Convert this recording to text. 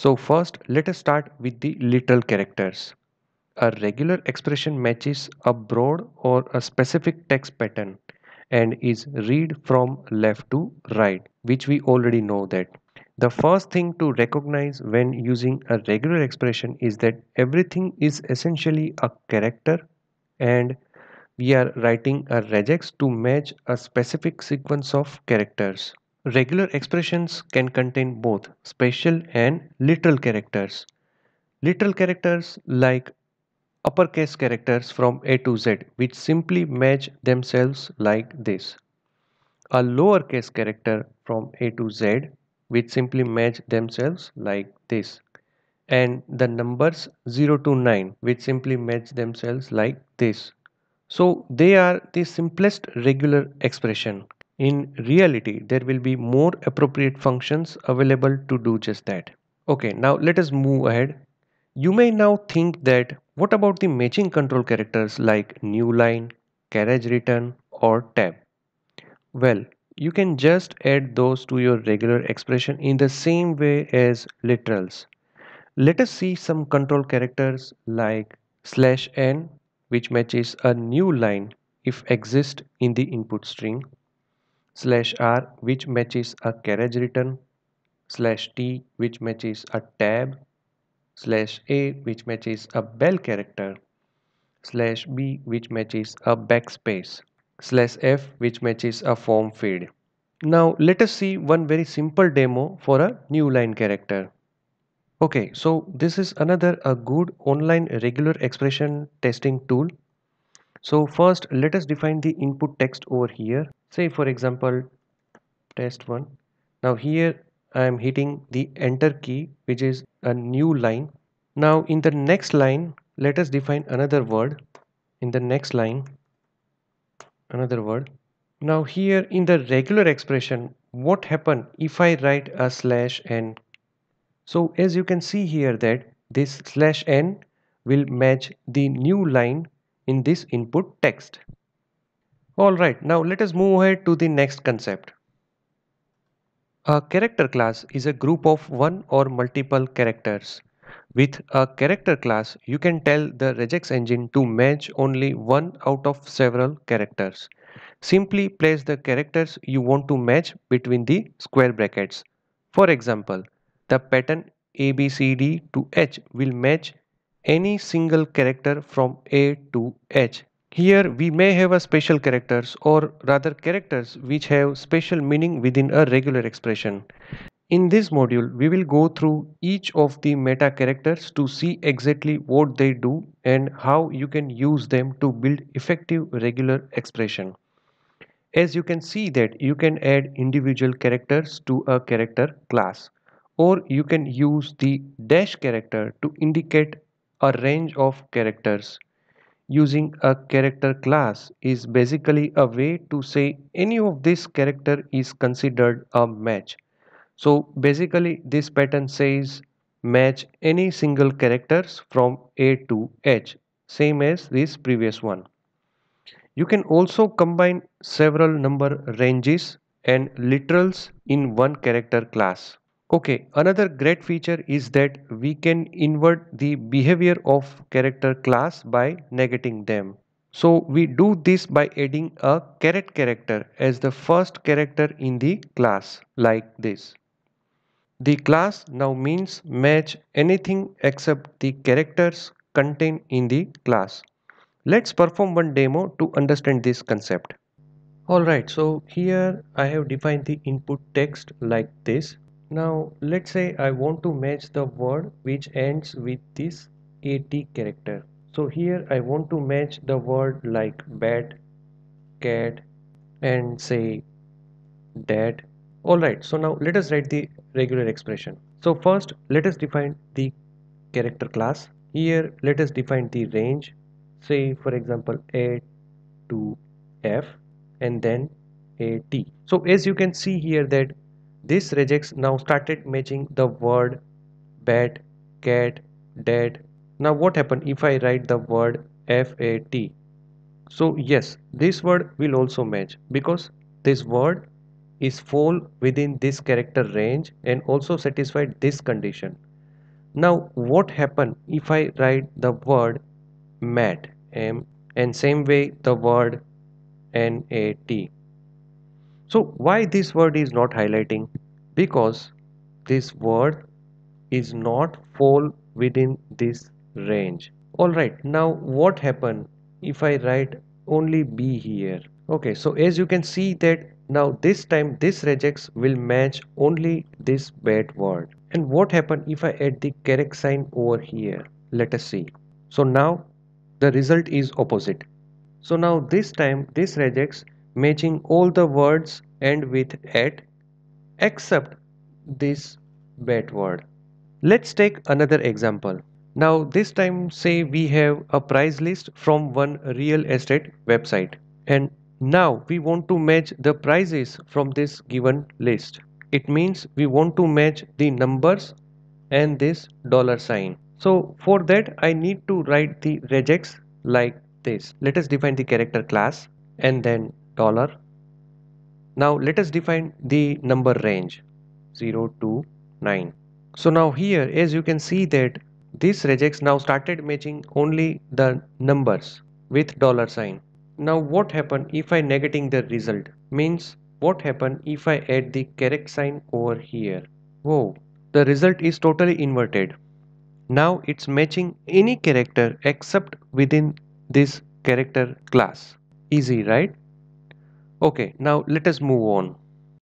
So first let us start with the literal characters. A regular expression matches a broad or a specific text pattern and is read from left to right which we already know that. The first thing to recognize when using a regular expression is that everything is essentially a character and we are writing a regex to match a specific sequence of characters. Regular expressions can contain both special and literal characters. Literal characters like uppercase characters from A to Z which simply match themselves like this. A lowercase character from A to Z which simply match themselves like this and the numbers 0 to 9 which simply match themselves like this. So they are the simplest regular expression in reality, there will be more appropriate functions available to do just that. Okay, now let us move ahead. You may now think that what about the matching control characters like new line, carriage return or tab? Well, you can just add those to your regular expression in the same way as literals. Let us see some control characters like slash n which matches a new line if exist in the input string slash R which matches a carriage return slash T which matches a tab slash A which matches a bell character slash B which matches a backspace slash F which matches a form field. Now let us see one very simple demo for a new line character. Okay, so this is another a good online regular expression testing tool. So first let us define the input text over here say for example test one now here I am hitting the enter key which is a new line now in the next line let us define another word in the next line another word now here in the regular expression what happen if I write a slash n so as you can see here that this slash n will match the new line in this input text all right, now let us move ahead to the next concept. A character class is a group of one or multiple characters. With a character class, you can tell the regex engine to match only one out of several characters. Simply place the characters you want to match between the square brackets. For example, the pattern ABCD to H will match any single character from A to H here we may have a special characters or rather characters which have special meaning within a regular expression. In this module we will go through each of the meta characters to see exactly what they do and how you can use them to build effective regular expression. As you can see that you can add individual characters to a character class or you can use the dash character to indicate a range of characters using a character class is basically a way to say any of this character is considered a match. So basically this pattern says match any single characters from A to H same as this previous one. You can also combine several number ranges and literals in one character class. Okay, another great feature is that we can invert the behavior of character class by negating them. So we do this by adding a caret character as the first character in the class like this. The class now means match anything except the characters contained in the class. Let's perform one demo to understand this concept. Alright, so here I have defined the input text like this now let's say I want to match the word which ends with this AT character. So here I want to match the word like bed, cat and say dad. Alright, so now let us write the regular expression. So first let us define the character class. Here let us define the range say for example A to F and then AT. So as you can see here that this rejects now started matching the word bat, cat, dead. Now what happen if I write the word FAT? So yes, this word will also match because this word is fall within this character range and also satisfied this condition. Now what happen if I write the word mat m and same way the word nat. So why this word is not highlighting? because this word is not fall within this range all right now what happened if I write only B here okay so as you can see that now this time this regex will match only this bad word and what happened if I add the correct sign over here let us see so now the result is opposite so now this time this regex matching all the words end with at except this bet word. Let's take another example. Now this time say we have a price list from one real estate website and now we want to match the prices from this given list. It means we want to match the numbers and this dollar sign. So for that I need to write the regex like this. Let us define the character class and then dollar now let us define the number range 0 to 9. So now here as you can see that this regex now started matching only the numbers with dollar sign. Now what happen if I negating the result means what happen if I add the correct sign over here. Whoa the result is totally inverted. Now it's matching any character except within this character class. Easy right? okay now let us move on